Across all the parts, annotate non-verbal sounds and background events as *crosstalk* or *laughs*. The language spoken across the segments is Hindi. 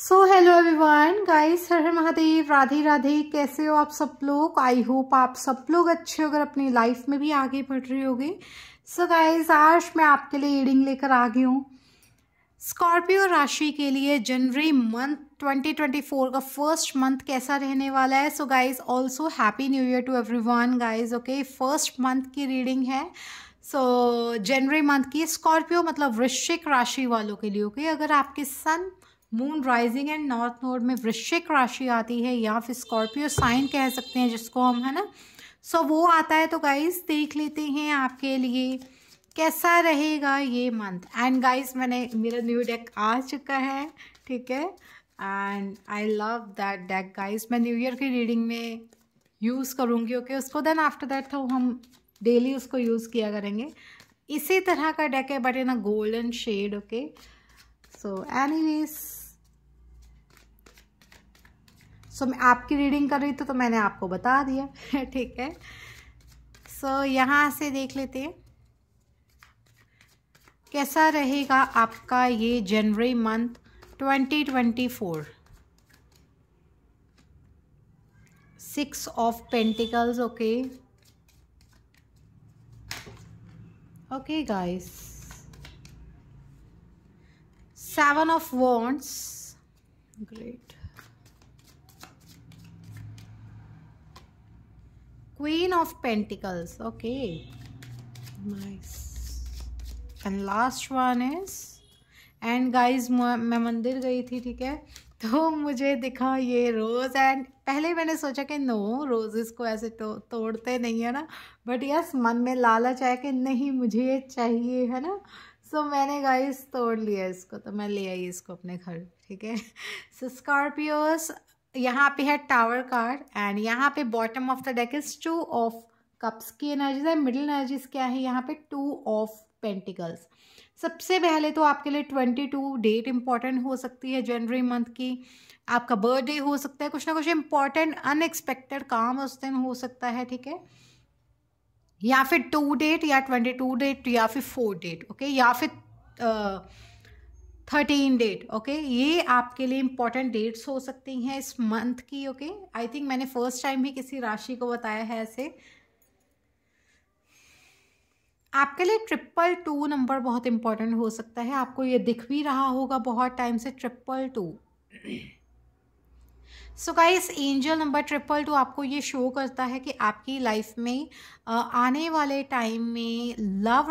सो हेलो एवरीवन गाइस हर हर महादेव राधे राधे कैसे हो आप सब लोग आई होप आप सब लोग अच्छे अगर अपनी लाइफ में भी आगे बढ़ रहे होगे सो गाइस आज मैं आपके लिए रीडिंग लेकर आ गई हूँ स्कॉर्पियो राशि के लिए जनवरी मंथ 2024 का फर्स्ट मंथ कैसा रहने वाला है so guys also happy new year to every guys okay first month की रीडिंग है सो जनवरी मंथ की स्कॉर्पियो मतलब वृश्चिक राशि वालों के लिए ओके okay? अगर आपके sun moon rising and north node में वृश्चिक राशि आती है या फिर स्कॉर्पियो साइन कह सकते हैं जिसको हम है ना सो वो आता है तो गाइस देख लेते हैं आपके लिए कैसा रहेगा ये मंथ एंड गाइस मैंने मेरा न्यू डेक आ चुका है ठीक है and I love that deck guys मैं न्यू ईयर की रीडिंग में यूज़ करूँगी ओके okay? उसको देन आफ्टर दैट तो हम डेली उसको यूज़ किया करेंगे इसी तरह का डेक है but in a golden shade okay so any so so, मैं आपकी रीडिंग कर रही थी तो मैंने आपको बता दिया *laughs* ठीक है सो so, यहाँ से देख लेते हैं कैसा रहेगा आपका ये जनवरी month 2024 six of pentacles okay okay guys seven of wands great queen of pentacles okay nice and last one is and guys मैं मंदिर गई थी ठीक है तो मुझे दिखा ये रोज़ एंड पहले मैंने सोचा कि नो रोज़ेस को ऐसे तो तोड़ते नहीं है ना बट यस मन में लालच आया कि नहीं मुझे ये चाहिए है ना सो so, मैंने गाइस तोड़ लिया इसको तो मैं ले आई इसको अपने घर ठीक है सो *laughs* स्कॉर्पियोस यहाँ पे है टावर कार्ड एंड यहाँ पे bottom of the deck is two of cups की एनर्जीज है मिडिल एनर्जीज क्या है यहाँ पे टू ऑफ पेंटिकल्स सबसे पहले तो आपके लिए ट्वेंटी टू डेट इंपॉर्टेंट हो सकती है जनवरी मंथ की आपका बर्थडे हो सकता है कुछ ना कुछ इंपॉर्टेंट अनएक्सपेक्टेड काम उस दिन हो सकता है ठीक है या फिर टू डेट या ट्वेंटी टू डेट या फिर फोर डेट ओके या फिर थर्टीन डेट ओके ये आपके लिए इंपॉर्टेंट डेट्स हो सकती हैं इस मंथ की ओके आई थिंक मैंने फर्स्ट टाइम भी किसी राशि को बताया है ऐसे आपके लिए ट्रिपल टू नंबर बहुत इंपॉर्टेंट हो सकता है आपको ये दिख भी रहा होगा बहुत टाइम से triple two so guys angel number triple two आपको ये शो करता है कि आपकी लाइफ में आने वाले टाइम में लव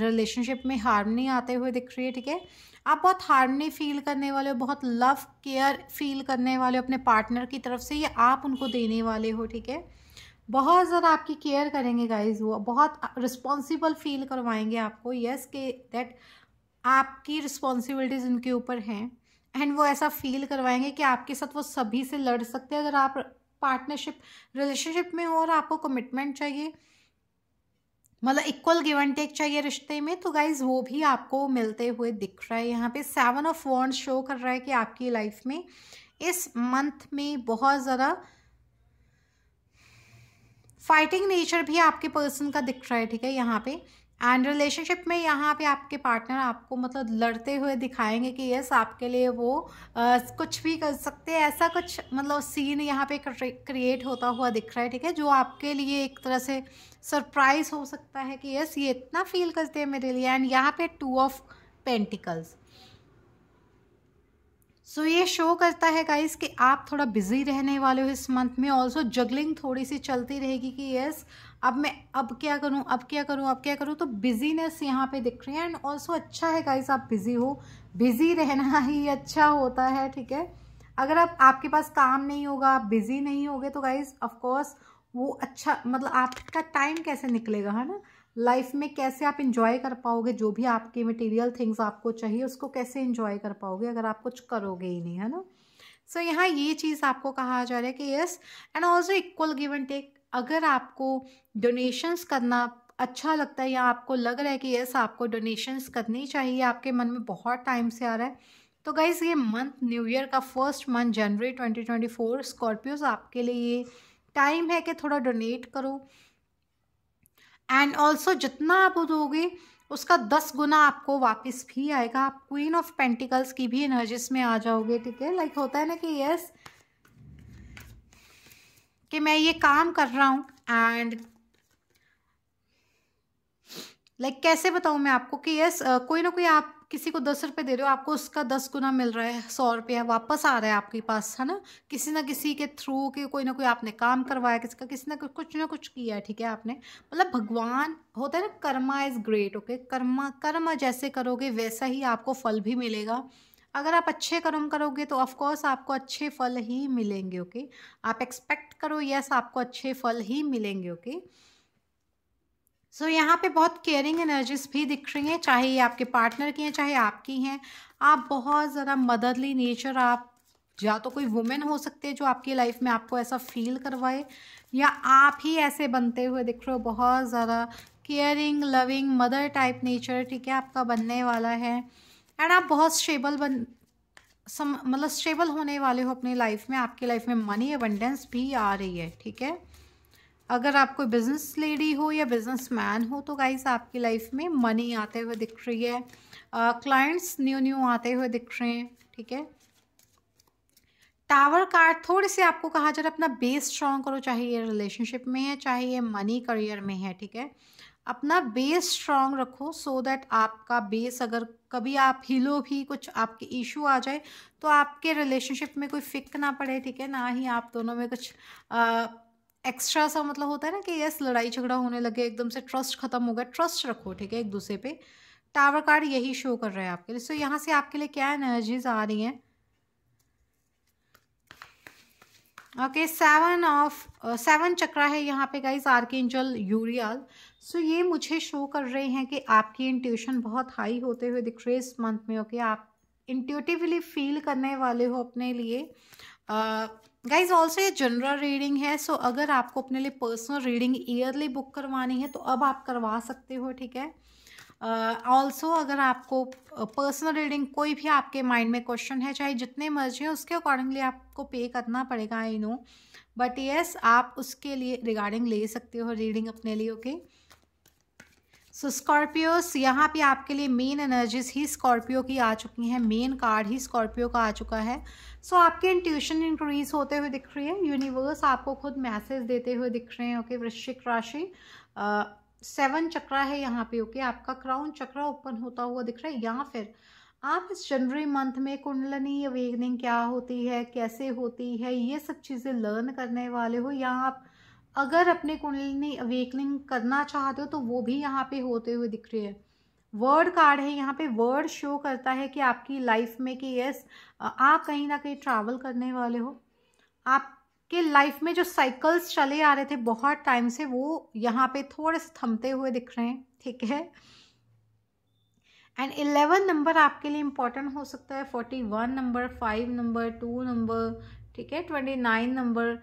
रिलेशनशिप में हार्मनी आते हुए दिख रही है ठीक है आप बहुत हार्मनी फील करने वाले हो बहुत लव केयर फील करने वाले हो अपने पार्टनर की तरफ से ये आप उनको देने वाले हो ठीक है बहुत ज़्यादा आपकी केयर करेंगे गाइज वो बहुत रिस्पॉन्सिबल फील करवाएंगे आपको यस के दैट आपकी रिस्पॉन्सिबिलिटीज़ उनके ऊपर हैं एंड वो ऐसा फील करवाएंगे कि आपके साथ वो सभी से लड़ सकते हैं अगर आप पार्टनरशिप रिलेशनशिप में हो और आपको कमिटमेंट चाहिए मतलब इक्वल गिव एंड टेक चाहिए रिश्ते में तो गाइज वो भी आपको मिलते हुए दिख रहा है यहाँ पे सेवन ऑफ वॉन्ड शो कर रहा है कि आपकी लाइफ में इस मंथ में बहुत ज़्यादा फाइटिंग नेचर भी आपके पर्सन का दिख रहा है ठीक है यहाँ पे एंड रिलेशनशिप में यहाँ पे आपके पार्टनर आपको मतलब लड़ते हुए दिखाएंगे कि यस आपके लिए वो आ, कुछ भी कर सकते हैं ऐसा कुछ मतलब सीन यहाँ पे क्रिएट होता हुआ दिख रहा है ठीक है जो आपके लिए एक तरह से सरप्राइज हो सकता है कि यस ये इतना फील करते हैं मेरे लिए एंड यहाँ पे टू ऑफ पेंटिकल्स सो ये शो करता है गाइस कि आप थोड़ा बिजी रहने वाले हो इस मंथ में ऑल्सो जगलिंग थोड़ी सी चलती रहेगी कि यस अब मैं अब क्या करूं अब क्या करूं अब क्या करूं तो बिजीनेस यहाँ पे दिख रही है एंड ऑल्सो अच्छा है गाइस आप बिजी हो बिजी रहना *laughs* ही अच्छा होता है ठीक है अगर आप आपके पास काम नहीं होगा आप बिजी नहीं होगे तो गाइज ऑफकोर्स वो अच्छा मतलब आपका टाइम कैसे निकलेगा है ना लाइफ में कैसे आप इंजॉय कर पाओगे जो भी आपके मटेरियल थिंग्स आपको चाहिए उसको कैसे इंजॉय कर पाओगे अगर आप कुछ करोगे ही नहीं है ना सो so, यहाँ ये चीज़ आपको कहा जा रहा है कि yes and also equal give and take अगर आपको डोनेशंस करना अच्छा लगता है या आपको लग रहा है कि यस आपको डोनेशंस करनी चाहिए आपके मन में बहुत टाइम से आ रहा है तो गाइज़ ये मंथ न्यू ईयर का फर्स्ट मंथ जनवरी 2024 स्कॉर्पियोज आपके लिए ये टाइम है कि थोड़ा डोनेट करो एंड ऑल्सो जितना आप दोगे उसका दस गुना आपको वापस भी आएगा आप क्वीन ऑफ पेंटिकल्स की भी एनर्जीज में आ जाओगे ठीक है लाइक होता है ना कि यस yes, कि मैं ये काम कर रहा हूँ एंड लाइक कैसे बताऊँ मैं आपको कि यस कोई ना कोई आप किसी को दस रुपये दे रहे हो आपको उसका दस गुना मिल रहा है सौ रुपया वापस आ रहा है आपके पास है ना किसी ना किसी के थ्रू कि कोई ना कोई आपने काम करवाया किसी का किसी ना कुछ ना कुछ किया है ठीक है आपने मतलब भगवान होता है ना karma is great okay karma karma जैसे करोगे वैसा ही आपको फल भी मिलेगा अगर आप अच्छे कर्म करोगे तो ऑफ़कोर्स आपको अच्छे फल ही मिलेंगे ओके okay? आप एक्सपेक्ट करो यस आपको अच्छे फल ही मिलेंगे ओके okay? सो so, यहाँ पे बहुत केयरिंग एनर्जीज भी दिख रही हैं चाहे ये आपके पार्टनर की हैं चाहे आपकी हैं आप बहुत ज़्यादा मदरली नेचर आप या तो कोई वुमेन हो सकती है जो आपकी लाइफ में आपको ऐसा फील करवाए या आप ही ऐसे बनते हुए दिख रहे हो बहुत ज़्यादा caring loving mother type nature ठीक है आपका बनने वाला है एंड आप बहुत स्टेबल बन सम मतलब स्टेबल होने वाले हो अपनी लाइफ में आपकी लाइफ में मनी अबंडेंस भी आ रही है ठीक है अगर आप कोई बिजनेस लेडी हो या बिजनेस मैन हो तो गाइस आपकी लाइफ में मनी आते हुए दिख रही है क्लाइंट्स न्यू न्यू आते हुए दिख रहे हैं ठीक है टावर कार्ड थोड़े से आपको कहा जा रहा है अपना बेस स्ट्रांग करो चाहे ये रिलेशनशिप में है चाहे ये मनी करियर में है ठीक है अपना बेस स्ट्रांग रखो सो so दैट आपका बेस अगर कभी आप हिलो भी कुछ आपके इशू आ जाए तो आपके रिलेशनशिप में कोई फिक ना पड़े ठीक है ना ही आप दोनों में कुछ आ, एक्स्ट्रा सा मतलब होता है ना कि यस लड़ाई झगड़ा होने लगे एकदम से ट्रस्ट खत्म हो गया ट्रस्ट रखो ठीक है एक दूसरे पे टावर कार्ड यही शो कर रहा है आपके लिए सो so, यहाँ से आपके लिए क्या एनर्जीज आ रही हैं okay seven of seven chakra है यहाँ पे guys archangel Uriel so ये मुझे शो कर रहे हैं कि आपकी इंट्यूशन बहुत हाई होते हुए दिख रहे इस मंथ में ओके okay? आप इंट्यूटिवली फील करने वाले हो अपने लिए गाइज uh, ऑल्सो ये जनरल रीडिंग है सो so अगर आपको अपने लिए पर्सनल रीडिंग ईयरली बुक करवानी है तो अब आप करवा सकते हो ठीक है ऑल्सो uh, अगर आपको पर्सनल रीडिंग कोई भी आपके माइंड में क्वेश्चन है चाहे जितने मर्जी हैं उसके अकॉर्डिंगली आपको पे करना पड़ेगा आई नो बट येस आप उसके लिए रिगार्डिंग ले सकते हो रीडिंग अपने लिए ओके सो स्कॉर्पियोस यहाँ पे आपके लिए मेन एनर्जीज ही स्कॉर्पियो की आ चुकी हैं मेन कार्ड ही स्कॉर्पियो का आ चुका है सो so, आपके इंट्यूशन इंक्रीज होते हुए दिख रही है यूनिवर्स आपको खुद मैसेज देते हुए दिख रहे हैं ओके okay? वृश्चिक राशि सेवन चक्रा है यहाँ पे ओके आपका क्राउन चक्रा ओपन होता हुआ दिख रहा है या फिर आप इस जनवरी मंथ में कुंडलनी अवेगनिंग क्या होती है कैसे होती है ये सब चीज़ें लर्न करने वाले हो या आप अगर अपने कुंडलनी अवेकनिंग करना चाहते हो तो वो भी यहाँ पे होते हुए दिख रही है वर्ड कार्ड है यहाँ पे वर्ड शो करता है कि आपकी लाइफ में कि यस आप कहीं ना कहीं ट्रैवल करने वाले हो आप कि लाइफ में जो साइकिल्स चले आ रहे थे बहुत टाइम से वो यहाँ पे थोड़े से थमते हुए दिख रहे हैं ठीक है एंड इलेवन नंबर आपके लिए इम्पॉर्टेंट हो सकता है forty one number five number two number ठीक है ट्वेंटी नाइन नंबर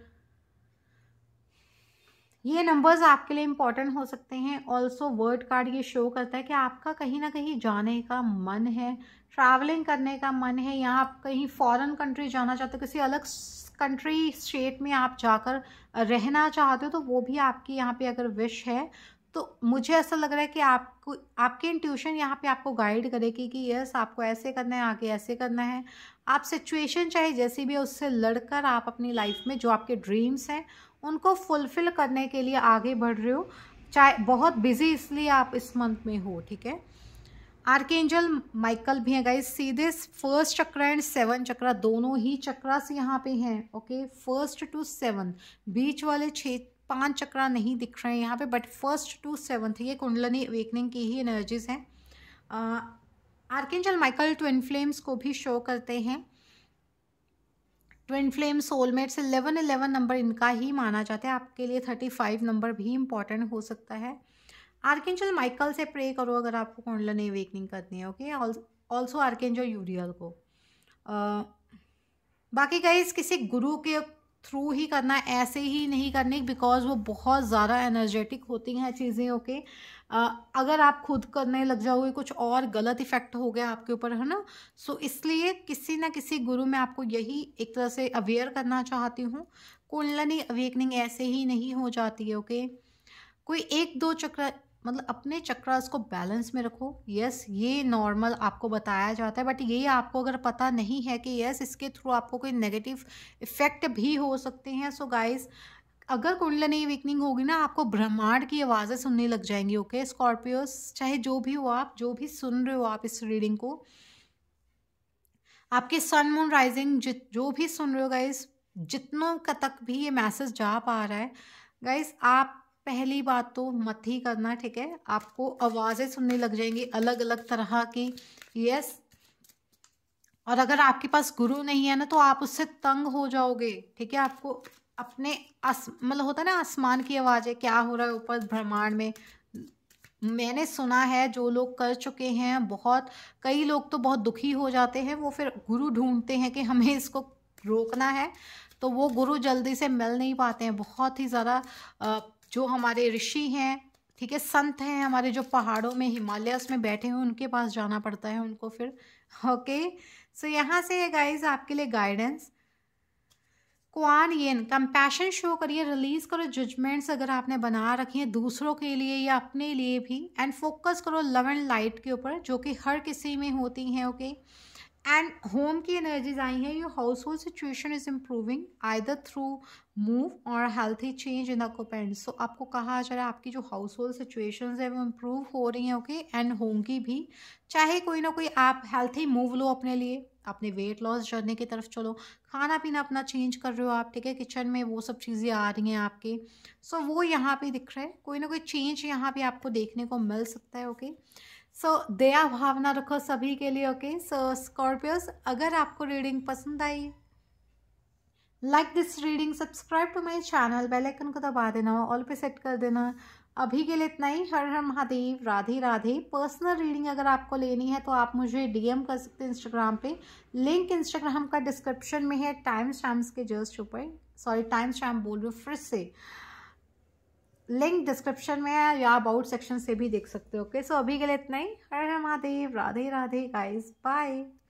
ये नंबर्स आपके लिए इम्पॉर्टेंट हो सकते हैं ऑल्सो वर्ड कार्ड ये शो करता है कि आपका कहीं ना कहीं जाने का मन है ट्रैवलिंग करने का मन है या आप कहीं फॉरेन कंट्री जाना चाहते हो किसी अलग कंट्री स्टेट में आप जाकर रहना चाहते हो तो वो भी आपकी यहाँ पे अगर विश है तो मुझे ऐसा लग रहा है कि आपको आपके इंट्यूशन यहाँ पे आपको गाइड करेगी कि यस आपको ऐसे करना है आगे ऐसे करना है आप सिचुएशन चाहे जैसी भी है उससे लड़कर आप अपनी लाइफ में जो आपके ड्रीम्स हैं उनको फुलफ़िल करने के लिए आगे बढ़ रहे हो चाहे बहुत बिजी इसलिए आप इस मंथ में हो ठीक है आर्केंजल माइकल भी हैं गाइस सीधे फर्स्ट चक्र एंड सेवन चक्र दोनों ही चक्रास यहाँ पे हैं ओके फर्स्ट टू सेवन बीच वाले छः पांच चक्रा नहीं दिख रहे हैं यहाँ पे बट फर्स्ट टू सेवन्थ ये कुंडलनी अवेकनिंग की ही एनर्जीज हैं आर्केंजल माइकल ट्विन फ्लेम्स को भी शो करते हैं twin flame soulmates eleven eleven number इनका ही माना जाता है आपके लिए थर्टी फाइव नंबर भी इम्पॉर्टेंट हो सकता है आर्केंजल माइकल से प्रे करो अगर आपको कुंडलन अवेकनिंग करनी है ओके ऑल्सो आर्केंजल यूरियल को आ, बाकी गाइज किसी गुरु के थ्रू ही करना ऐसे ही नहीं करनी बिकॉज वो बहुत ज़्यादा एनर्जेटिक होती हैं चीज़ें ओके अगर आप खुद करने लग जाओगे कुछ और गलत इफ़ेक्ट हो गया आपके ऊपर है ना सो इसलिए किसी ना किसी गुरु में आपको यही एक तरह से अवेयर करना चाहती हूँ कुंडलनी अवेकनिंग ऐसे ही नहीं हो जाती है ओके कोई एक दो चक्र मतलब अपने चक्रास को बैलेंस में रखो यस ये नॉर्मल आपको बताया जाता है बट ये आपको अगर पता नहीं है कि यस इसके थ्रू आपको कोई नेगेटिव इफ़ेक्ट भी हो सकते हैं सो गाइस अगर कुंडलनी वीकनिंग होगी ना आपको ब्रह्मांड की आवाज़ें सुनने लग जाएंगी ओके स्कॉर्पियोस चाहे जो भी हो आप जो भी सुन रहे हो आप इस रीडिंग को आपके सन मून राइजिंग जित जो भी सुन रहे हो गाइस जितनों का तक भी ये मैसेज जा पा रहा है गाइस आप पहली बात तो मत ही करना ठीक है आपको आवाज़ें सुनने लग जाएंगी अलग अलग तरह की यस और अगर आपके पास गुरु नहीं है ना तो आप उससे तंग हो जाओगे ठीक है आपको अपने मतलब होता है ना आसमान की आवाज़ है क्या हो रहा है ऊपर ब्रह्मांड में मैंने सुना है जो लोग कर चुके हैं बहुत कई लोग तो बहुत दुखी हो जाते हैं वो फिर गुरु ढूंढते हैं कि हमें इसको रोकना है तो वो गुरु जल्दी से मिल नहीं पाते हैं बहुत ही ज़्यादा जो हमारे ऋषि हैं ठीक है संत हैं हमारे जो पहाड़ों में हिमालयस में बैठे हुए उनके पास जाना पड़ता है उनको फिर ओके सो यहाँ से गाइज आपके लिए guidance Kuan Yin compassion show करिए रिलीज़ करो जजमेंट्स अगर आपने बना रखी हैं दूसरों के लिए या अपने लिए भी एंड फोकस करो लव एंड लाइट के ऊपर जो कि हर किसी में होती हैं ओके एंड होम की एनर्जीज आई हैं your household situation is improving either through move और हेल्थी चेंज इन द कोपेंट सो आपको कहा जा रहा है आपकी जो हाउस होल्ड सिचुएशंस है वो इम्प्रूव हो रही हैं ओके एंड होंगी भी चाहे कोई ना कोई आप हेल्थी मूव लो अपने लिए अपने वेट लॉस जर्नी की तरफ चलो खाना पीना अपना चेंज कर रहे हो आप ठीक है किचन में वो सब चीज़ें आ रही हैं आपके सो so, वो यहाँ पे दिख रहा है कोई ना कोई चेंज यहाँ पे आपको देखने को मिल सकता है ओके सो so, दया भावना रखो सभी के लिए ओके सो स्कॉर्पियोज अगर आपको रीडिंग पसंद आई like this reading subscribe to my channel bell icon को दबा देना ऑल पे सेट कर देना अभी के लिए इतना ही हर हर महादेव राधे राधे पर्सनल रीडिंग अगर आपको लेनी है तो आप मुझे डीएम कर सकते हैं इंस्टाग्राम पे लिंक इंस्टाग्राम का डिस्क्रिप्शन में है टाइम स्टैम्प्स के जस्ट ऊपर सॉरी टाइम स्टैम्प बोल रही हूँ फिर से लिंक डिस्क्रिप्शन में है या अबाउट सेक्शन से भी देख सकते हो ओके सो अभी के लिए इतना ही हर हर महादेव राधे राधे गाइज बाय